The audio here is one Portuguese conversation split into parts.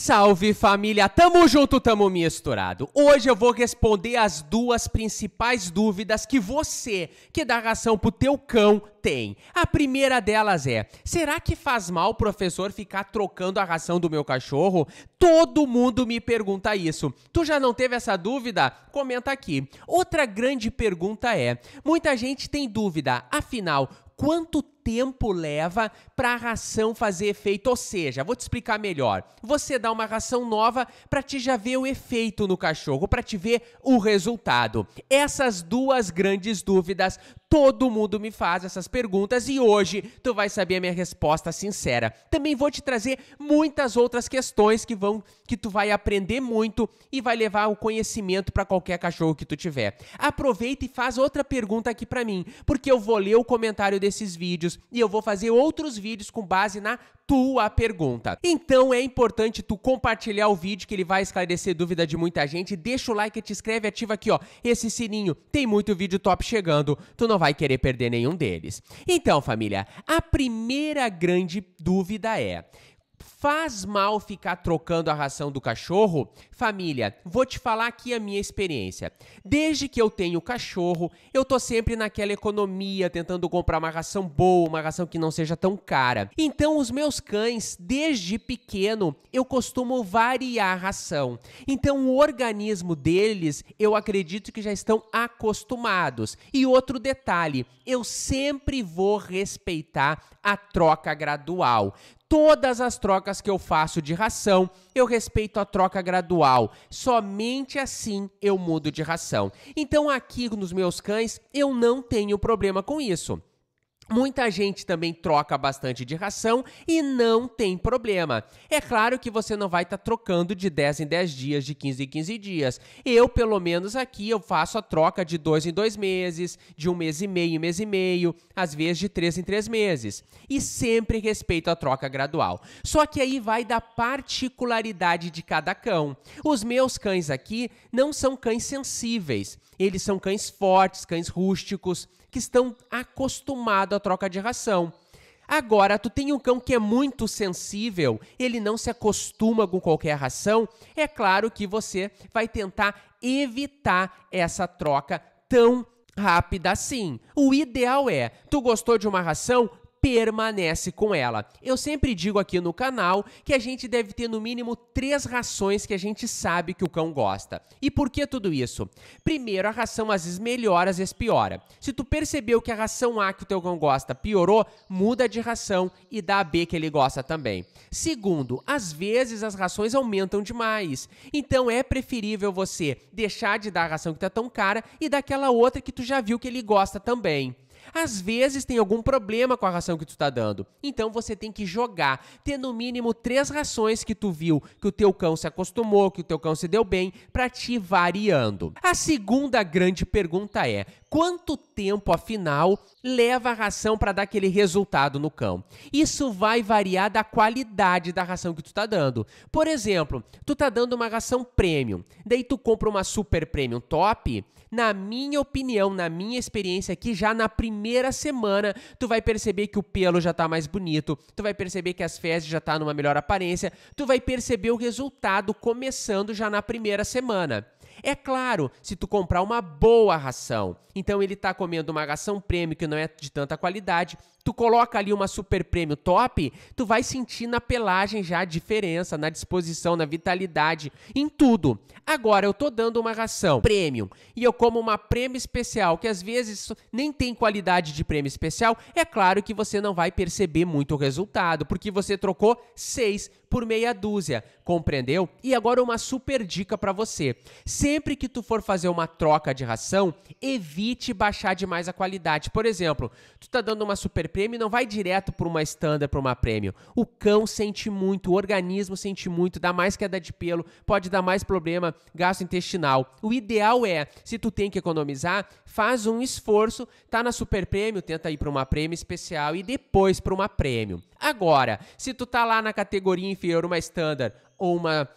Salve família, tamo junto, tamo misturado. Hoje eu vou responder as duas principais dúvidas que você, que dá ração pro teu cão, tem. A primeira delas é: será que faz mal o professor ficar trocando a ração do meu cachorro? Todo mundo me pergunta isso. Tu já não teve essa dúvida? Comenta aqui. Outra grande pergunta é: muita gente tem dúvida, afinal, quanto tempo leva para a ração fazer efeito. Ou seja, vou te explicar melhor. Você dá uma ração nova para te já ver o efeito no cachorro, para te ver o resultado. Essas duas grandes dúvidas Todo mundo me faz essas perguntas e hoje tu vai saber a minha resposta sincera. Também vou te trazer muitas outras questões que vão que tu vai aprender muito e vai levar o conhecimento para qualquer cachorro que tu tiver. Aproveita e faz outra pergunta aqui para mim, porque eu vou ler o comentário desses vídeos e eu vou fazer outros vídeos com base na tua pergunta. Então é importante tu compartilhar o vídeo que ele vai esclarecer dúvida de muita gente. Deixa o like, te inscreve, ativa aqui, ó, esse sininho. Tem muito vídeo top chegando, tu não vai querer perder nenhum deles. Então, família, a primeira grande dúvida é: Faz mal ficar trocando a ração do cachorro? Família, vou te falar aqui a minha experiência. Desde que eu tenho cachorro, eu tô sempre naquela economia, tentando comprar uma ração boa, uma ração que não seja tão cara. Então, os meus cães, desde pequeno, eu costumo variar a ração. Então, o organismo deles, eu acredito que já estão acostumados. E outro detalhe, eu sempre vou respeitar a troca gradual todas as trocas que eu faço de ração, eu respeito a troca gradual. Somente assim eu mudo de ração. Então aqui nos meus cães eu não tenho problema com isso. Muita gente também troca bastante de ração e não tem problema. É claro que você não vai estar tá trocando de 10 em 10 dias, de 15 em 15 dias. Eu, pelo menos aqui, eu faço a troca de dois em dois meses, de um mês e meio em mês e meio, às vezes de três em três meses. E sempre respeito a troca gradual. Só que aí vai da particularidade de cada cão. Os meus cães aqui não são cães sensíveis. Eles são cães fortes, cães rústicos que estão acostumados à troca de ração. Agora, tu tem um cão que é muito sensível, ele não se acostuma com qualquer ração, é claro que você vai tentar evitar essa troca tão rápida assim. O ideal é, tu gostou de uma ração, permanece com ela. Eu sempre digo aqui no canal que a gente deve ter no mínimo três rações que a gente sabe que o cão gosta. E por que tudo isso? Primeiro, a ração às vezes melhora, às vezes piora. Se tu percebeu que a ração A que o teu cão gosta piorou, muda de ração e dá a B que ele gosta também. Segundo, às vezes as rações aumentam demais. Então é preferível você deixar de dar a ração que tá tão cara e dar aquela outra que tu já viu que ele gosta também às vezes tem algum problema com a ração que tu tá dando. Então você tem que jogar, ter no mínimo três rações que tu viu que o teu cão se acostumou, que o teu cão se deu bem, para te variando. A segunda grande pergunta é: quanto tempo, afinal, leva a ração para dar aquele resultado no cão. Isso vai variar da qualidade da ração que tu está dando. Por exemplo, tu está dando uma ração premium, daí tu compra uma super premium top, na minha opinião, na minha experiência aqui, já na primeira semana, tu vai perceber que o pelo já está mais bonito, tu vai perceber que as fezes já tá numa melhor aparência, tu vai perceber o resultado começando já na primeira semana. É claro, se tu comprar uma boa ração, então ele está comendo uma ração prêmio que não é de tanta qualidade, tu coloca ali uma super prêmio top, tu vai sentir na pelagem já a diferença, na disposição, na vitalidade, em tudo. Agora eu tô dando uma ração prêmio e eu como uma prêmio especial, que às vezes nem tem qualidade de prêmio especial, é claro que você não vai perceber muito o resultado, porque você trocou seis por meia dúzia, compreendeu? E agora uma super dica para você. Sempre que tu for fazer uma troca de ração, evite baixar demais a qualidade. Por exemplo, tu tá dando uma super prêmio, não vai direto para uma standard, para uma prêmio. O cão sente muito, o organismo sente muito, dá mais queda de pelo, pode dar mais problema gastrointestinal. O ideal é, se tu tem que economizar, faz um esforço, tá na super prêmio, tenta ir para uma prêmio especial e depois para uma prêmio. Agora, se tu tá lá na categoria inferior uma standard ou uma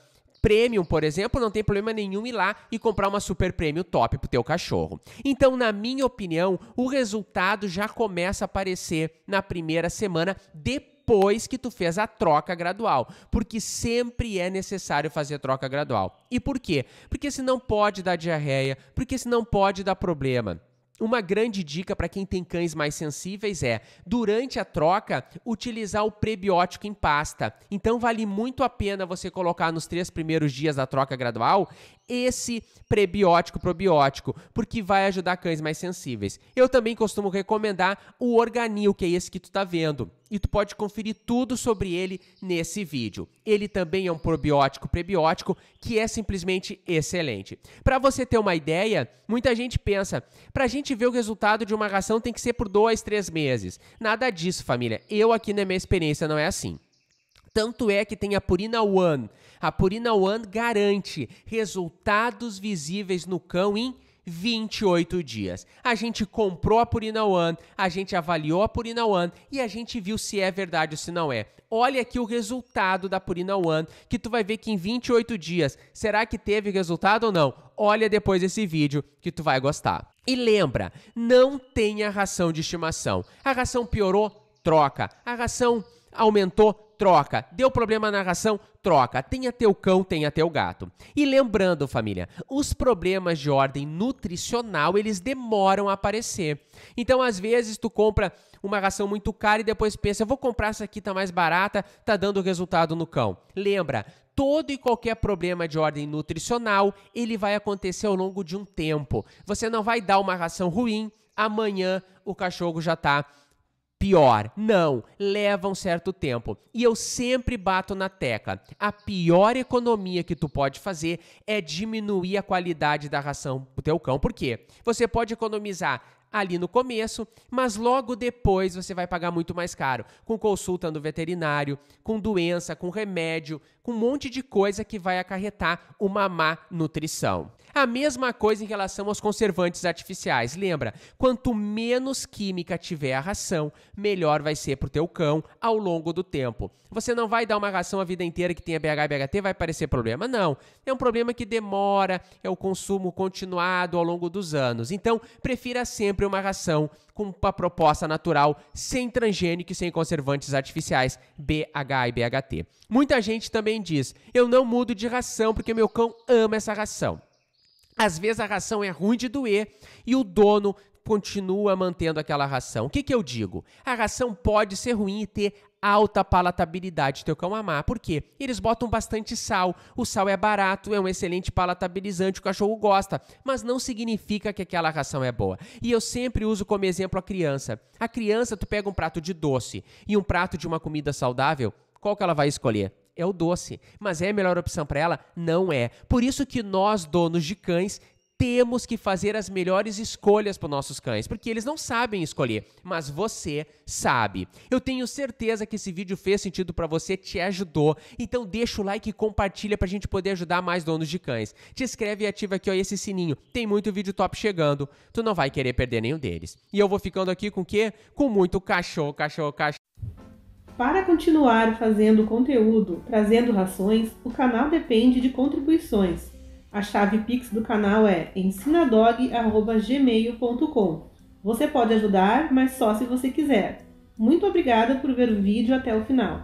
premium, por exemplo, não tem problema nenhum ir lá e comprar uma super premium top pro teu cachorro. Então, na minha opinião, o resultado já começa a aparecer na primeira semana depois que tu fez a troca gradual, porque sempre é necessário fazer troca gradual. E por quê? Porque se não pode dar diarreia, porque se não pode dar problema. Uma grande dica para quem tem cães mais sensíveis é, durante a troca, utilizar o prebiótico em pasta. Então vale muito a pena você colocar nos três primeiros dias da troca gradual esse prebiótico probiótico, porque vai ajudar cães mais sensíveis. Eu também costumo recomendar o Organil, que é esse que tu tá vendo e tu pode conferir tudo sobre ele nesse vídeo. Ele também é um probiótico prebiótico que é simplesmente excelente. Para você ter uma ideia, muita gente pensa, para a gente ver o resultado de uma ração tem que ser por dois, três meses. Nada disso, família. Eu aqui na minha experiência não é assim. Tanto é que tem a Purina One. A Purina One garante resultados visíveis no cão em 28 dias. A gente comprou a Purina One, a gente avaliou a Purina One e a gente viu se é verdade ou se não é. Olha aqui o resultado da Purina One, que tu vai ver que em 28 dias, será que teve resultado ou não? Olha depois esse vídeo que tu vai gostar. E lembra, não tenha ração de estimação. A ração piorou, troca. A ração aumentou, troca. Deu problema na ração? Troca. Tenha teu cão, tenha teu gato. E lembrando, família, os problemas de ordem nutricional, eles demoram a aparecer. Então, às vezes, tu compra uma ração muito cara e depois pensa, vou comprar essa aqui, tá mais barata, tá dando resultado no cão. Lembra, todo e qualquer problema de ordem nutricional, ele vai acontecer ao longo de um tempo. Você não vai dar uma ração ruim, amanhã o cachorro já tá pior. Não, leva um certo tempo. E eu sempre bato na teca. A pior economia que tu pode fazer é diminuir a qualidade da ração pro teu cão. Por quê? Você pode economizar ali no começo, mas logo depois você vai pagar muito mais caro, com consulta no veterinário, com doença, com remédio, com um monte de coisa que vai acarretar uma má nutrição. A mesma coisa em relação aos conservantes artificiais. Lembra, quanto menos química tiver a ração, melhor vai ser para o teu cão ao longo do tempo. Você não vai dar uma ração a vida inteira que tenha BH e BHT, vai parecer problema. Não, é um problema que demora, é o consumo continuado ao longo dos anos. Então, prefira sempre uma ração com uma proposta natural, sem transgênico e sem conservantes artificiais, BH e BHT. Muita gente também diz: eu não mudo de ração porque meu cão ama essa ração. Às vezes a ração é ruim de doer e o dono continua mantendo aquela ração. O que, que eu digo? A ração pode ser ruim e ter alta palatabilidade teu cão amar. Por quê? Eles botam bastante sal. O sal é barato, é um excelente palatabilizante, o cachorro gosta, mas não significa que aquela ração é boa. E eu sempre uso como exemplo a criança. A criança, tu pega um prato de doce e um prato de uma comida saudável, qual que ela vai escolher? é o doce. Mas é a melhor opção para ela? Não é. Por isso que nós, donos de cães, temos que fazer as melhores escolhas para nossos cães, porque eles não sabem escolher, mas você sabe. Eu tenho certeza que esse vídeo fez sentido para você, te ajudou. Então deixa o like e compartilha para a gente poder ajudar mais donos de cães. Te inscreve e ativa aqui ó, esse sininho. Tem muito vídeo top chegando. Tu não vai querer perder nenhum deles. E eu vou ficando aqui com o quê? Com muito cachorro, cachorro, cachorro. Para continuar fazendo conteúdo, trazendo rações, o canal depende de contribuições. A chave Pix do canal é ensinadog.gmail.com. Você pode ajudar, mas só se você quiser. Muito obrigada por ver o vídeo até o final.